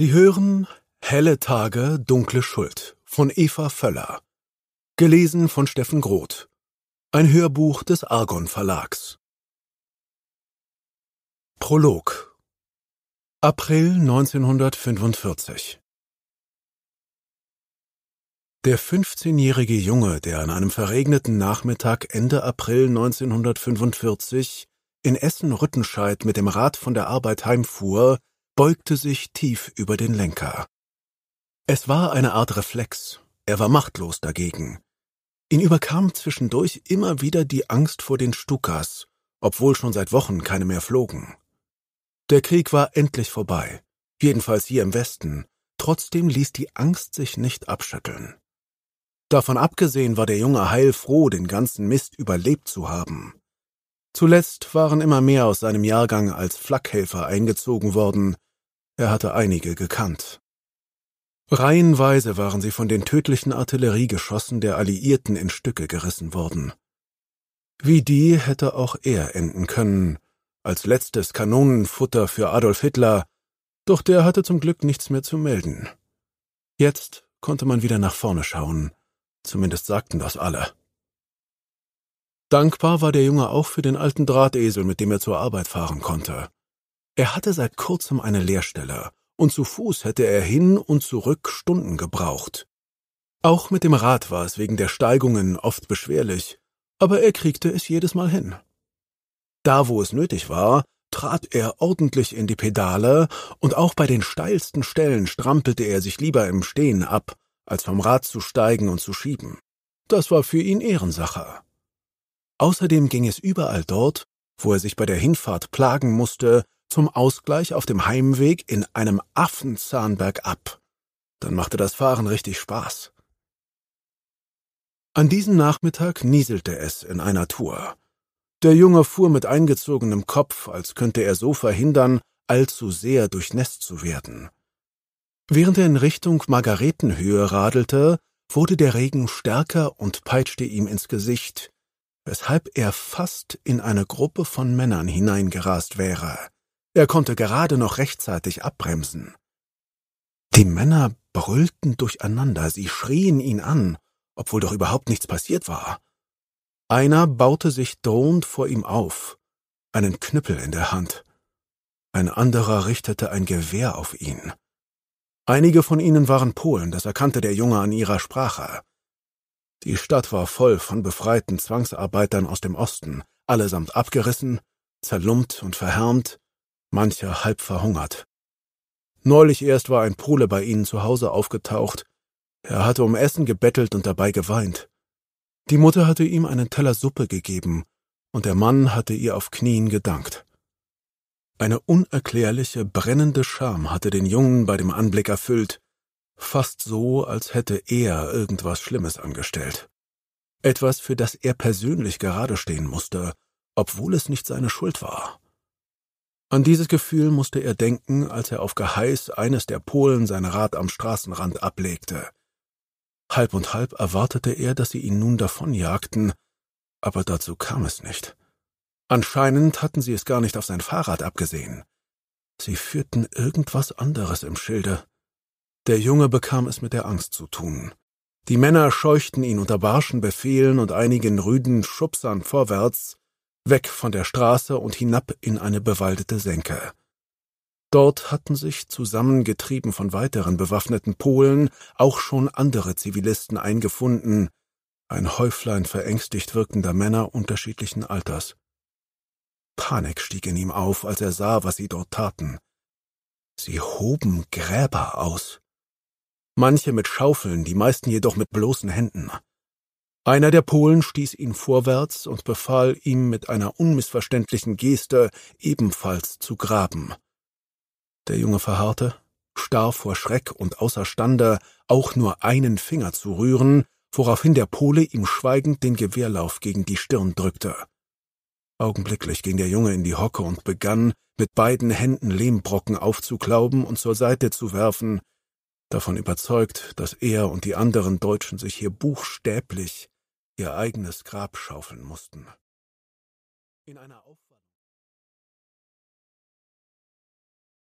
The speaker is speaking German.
Sie hören Helle Tage, dunkle Schuld von Eva Völler. Gelesen von Steffen Groth. Ein Hörbuch des Argon Verlags. Prolog April 1945 Der 15-jährige Junge, der an einem verregneten Nachmittag Ende April 1945 in Essen-Rüttenscheid mit dem Rad von der Arbeit heimfuhr, beugte sich tief über den Lenker. Es war eine Art Reflex, er war machtlos dagegen. Ihn überkam zwischendurch immer wieder die Angst vor den Stukas, obwohl schon seit Wochen keine mehr flogen. Der Krieg war endlich vorbei, jedenfalls hier im Westen, trotzdem ließ die Angst sich nicht abschütteln. Davon abgesehen war der Junge heilfroh, den ganzen Mist überlebt zu haben. Zuletzt waren immer mehr aus seinem Jahrgang als Flakhelfer eingezogen worden, er hatte einige gekannt. Reihenweise waren sie von den tödlichen Artilleriegeschossen der Alliierten in Stücke gerissen worden. Wie die hätte auch er enden können, als letztes Kanonenfutter für Adolf Hitler, doch der hatte zum Glück nichts mehr zu melden. Jetzt konnte man wieder nach vorne schauen, zumindest sagten das alle. Dankbar war der Junge auch für den alten Drahtesel, mit dem er zur Arbeit fahren konnte. Er hatte seit kurzem eine Lehrstelle, und zu Fuß hätte er hin und zurück Stunden gebraucht. Auch mit dem Rad war es wegen der Steigungen oft beschwerlich, aber er kriegte es jedes Mal hin. Da, wo es nötig war, trat er ordentlich in die Pedale, und auch bei den steilsten Stellen strampelte er sich lieber im Stehen ab, als vom Rad zu steigen und zu schieben. Das war für ihn Ehrensache. Außerdem ging es überall dort, wo er sich bei der Hinfahrt plagen musste, zum Ausgleich auf dem Heimweg in einem Affenzahnberg ab. Dann machte das Fahren richtig Spaß. An diesem Nachmittag nieselte es in einer Tour. Der Junge fuhr mit eingezogenem Kopf, als könnte er so verhindern, allzu sehr durchnässt zu werden. Während er in Richtung Margaretenhöhe radelte, wurde der Regen stärker und peitschte ihm ins Gesicht, weshalb er fast in eine Gruppe von Männern hineingerast wäre. Er konnte gerade noch rechtzeitig abbremsen. Die Männer brüllten durcheinander, sie schrien ihn an, obwohl doch überhaupt nichts passiert war. Einer baute sich drohend vor ihm auf, einen Knüppel in der Hand. Ein anderer richtete ein Gewehr auf ihn. Einige von ihnen waren Polen, das erkannte der Junge an ihrer Sprache. Die Stadt war voll von befreiten Zwangsarbeitern aus dem Osten, allesamt abgerissen, zerlumpt und verhärmt, mancher halb verhungert. Neulich erst war ein Pole bei ihnen zu Hause aufgetaucht. Er hatte um Essen gebettelt und dabei geweint. Die Mutter hatte ihm einen Teller Suppe gegeben, und der Mann hatte ihr auf Knien gedankt. Eine unerklärliche, brennende Scham hatte den Jungen bei dem Anblick erfüllt, fast so, als hätte er irgendwas Schlimmes angestellt. Etwas, für das er persönlich gerade stehen musste, obwohl es nicht seine Schuld war. An dieses Gefühl musste er denken, als er auf Geheiß eines der Polen sein Rad am Straßenrand ablegte. Halb und halb erwartete er, dass sie ihn nun davonjagten, aber dazu kam es nicht. Anscheinend hatten sie es gar nicht auf sein Fahrrad abgesehen. Sie führten irgendwas anderes im Schilde. Der Junge bekam es mit der Angst zu tun. Die Männer scheuchten ihn unter barschen Befehlen und einigen rüden Schubsern vorwärts, weg von der Straße und hinab in eine bewaldete Senke. Dort hatten sich, zusammengetrieben von weiteren bewaffneten Polen, auch schon andere Zivilisten eingefunden, ein Häuflein verängstigt wirkender Männer unterschiedlichen Alters. Panik stieg in ihm auf, als er sah, was sie dort taten. Sie hoben Gräber aus. Manche mit Schaufeln, die meisten jedoch mit bloßen Händen. Einer der Polen stieß ihn vorwärts und befahl ihm mit einer unmissverständlichen Geste ebenfalls zu graben. Der Junge verharrte, starr vor Schreck und außerstande, auch nur einen Finger zu rühren, woraufhin der Pole ihm schweigend den Gewehrlauf gegen die Stirn drückte. Augenblicklich ging der Junge in die Hocke und begann, mit beiden Händen Lehmbrocken aufzuklauben und zur Seite zu werfen, davon überzeugt, dass er und die anderen Deutschen sich hier buchstäblich ihr eigenes Grab schaufeln mussten. In einer Auf